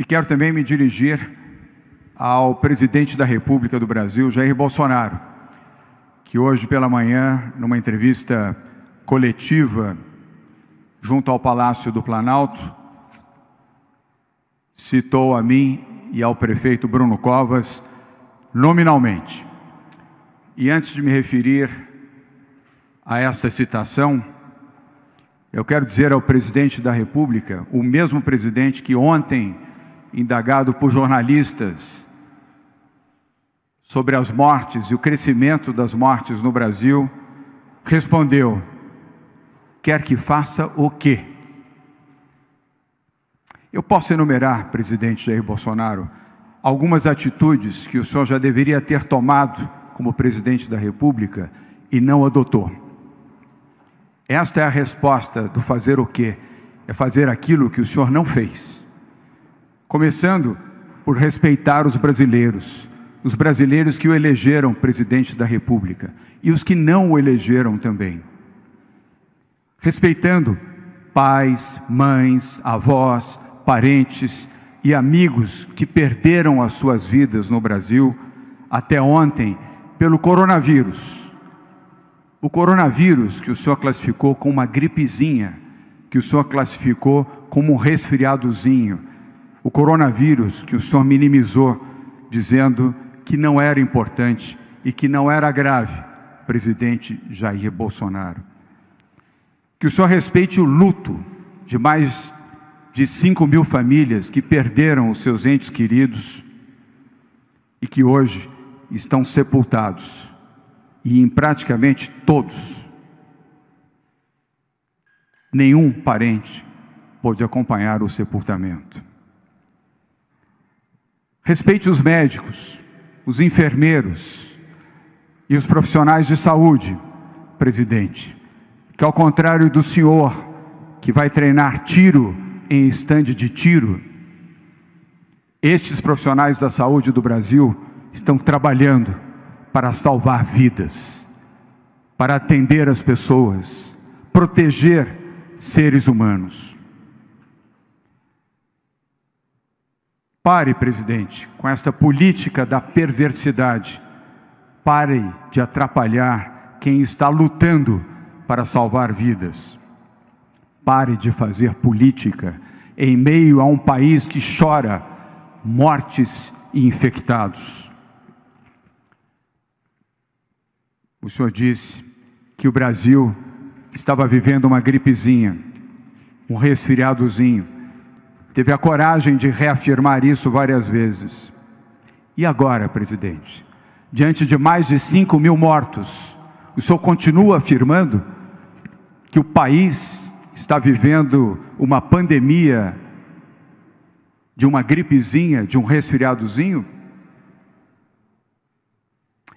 E quero também me dirigir ao presidente da República do Brasil, Jair Bolsonaro, que hoje pela manhã, numa entrevista coletiva junto ao Palácio do Planalto, citou a mim e ao prefeito Bruno Covas nominalmente. E antes de me referir a essa citação, eu quero dizer ao presidente da República, o mesmo presidente que ontem indagado por jornalistas sobre as mortes e o crescimento das mortes no Brasil, respondeu: Quer que faça o quê? Eu posso enumerar, presidente Jair Bolsonaro, algumas atitudes que o senhor já deveria ter tomado como presidente da República e não adotou. Esta é a resposta do fazer o quê? É fazer aquilo que o senhor não fez. Começando por respeitar os brasileiros, os brasileiros que o elegeram presidente da República e os que não o elegeram também. Respeitando pais, mães, avós, parentes e amigos que perderam as suas vidas no Brasil até ontem pelo coronavírus. O coronavírus que o senhor classificou como uma gripezinha, que o senhor classificou como um resfriadozinho, o coronavírus, que o senhor minimizou, dizendo que não era importante e que não era grave, presidente Jair Bolsonaro. Que o senhor respeite o luto de mais de 5 mil famílias que perderam os seus entes queridos e que hoje estão sepultados, e em praticamente todos. Nenhum parente pôde acompanhar o sepultamento. Respeite os médicos, os enfermeiros e os profissionais de saúde, presidente, que ao contrário do senhor, que vai treinar tiro em estande de tiro, estes profissionais da saúde do Brasil estão trabalhando para salvar vidas, para atender as pessoas, proteger seres humanos. Pare, presidente, com esta política da perversidade. Pare de atrapalhar quem está lutando para salvar vidas. Pare de fazer política em meio a um país que chora mortes e infectados. O senhor disse que o Brasil estava vivendo uma gripezinha, um resfriadozinho. Teve a coragem de reafirmar isso várias vezes. E agora, presidente? Diante de mais de 5 mil mortos, o senhor continua afirmando que o país está vivendo uma pandemia de uma gripezinha, de um resfriadozinho?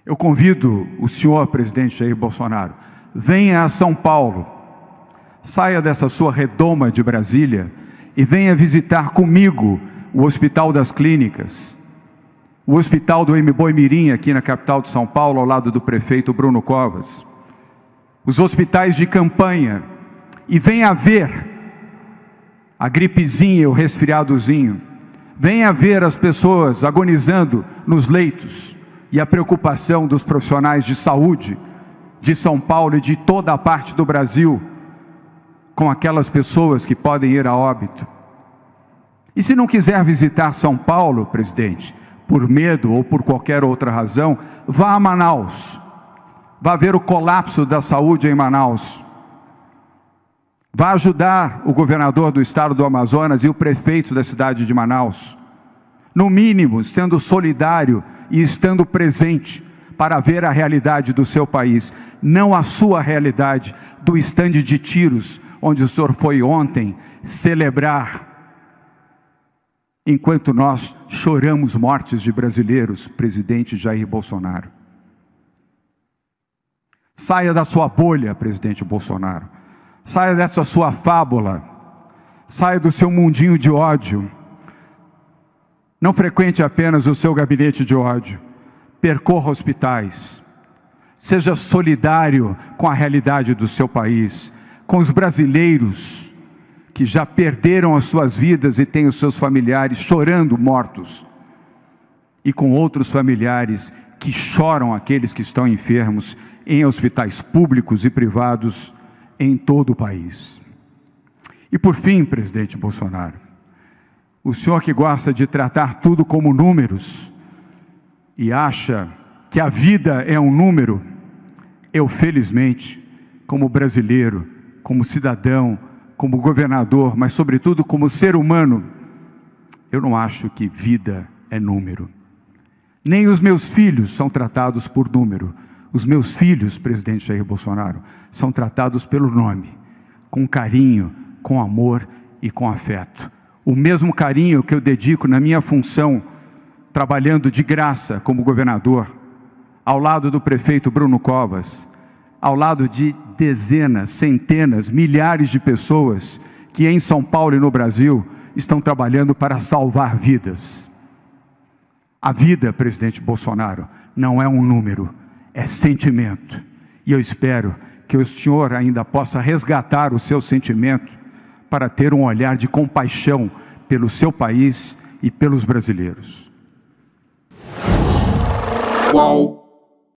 Eu convido o senhor, presidente Jair Bolsonaro, venha a São Paulo, saia dessa sua redoma de Brasília e venha visitar comigo o Hospital das Clínicas, o Hospital do Emboi Mirim, aqui na capital de São Paulo, ao lado do prefeito Bruno Covas, os hospitais de campanha, e venha ver a gripezinha, o resfriadozinho, venha ver as pessoas agonizando nos leitos e a preocupação dos profissionais de saúde de São Paulo e de toda a parte do Brasil com aquelas pessoas que podem ir a óbito. E se não quiser visitar São Paulo, presidente, por medo ou por qualquer outra razão, vá a Manaus. Vá ver o colapso da saúde em Manaus. Vá ajudar o governador do estado do Amazonas e o prefeito da cidade de Manaus. No mínimo, sendo solidário e estando presente para ver a realidade do seu país, não a sua realidade do estande de tiros onde o senhor foi ontem celebrar, enquanto nós choramos mortes de brasileiros, presidente Jair Bolsonaro. Saia da sua bolha, presidente Bolsonaro. Saia dessa sua fábula. Saia do seu mundinho de ódio. Não frequente apenas o seu gabinete de ódio. Percorra hospitais. Seja solidário com a realidade do seu país com os brasileiros que já perderam as suas vidas e têm os seus familiares chorando mortos, e com outros familiares que choram aqueles que estão enfermos em hospitais públicos e privados em todo o país. E por fim, presidente Bolsonaro, o senhor que gosta de tratar tudo como números e acha que a vida é um número, eu felizmente, como brasileiro, como cidadão, como governador, mas sobretudo como ser humano, eu não acho que vida é número. Nem os meus filhos são tratados por número. Os meus filhos, presidente Jair Bolsonaro, são tratados pelo nome, com carinho, com amor e com afeto. O mesmo carinho que eu dedico na minha função, trabalhando de graça como governador, ao lado do prefeito Bruno Covas, ao lado de dezenas, centenas, milhares de pessoas que em São Paulo e no Brasil estão trabalhando para salvar vidas. A vida, presidente Bolsonaro, não é um número, é sentimento. E eu espero que o senhor ainda possa resgatar o seu sentimento para ter um olhar de compaixão pelo seu país e pelos brasileiros. Qual?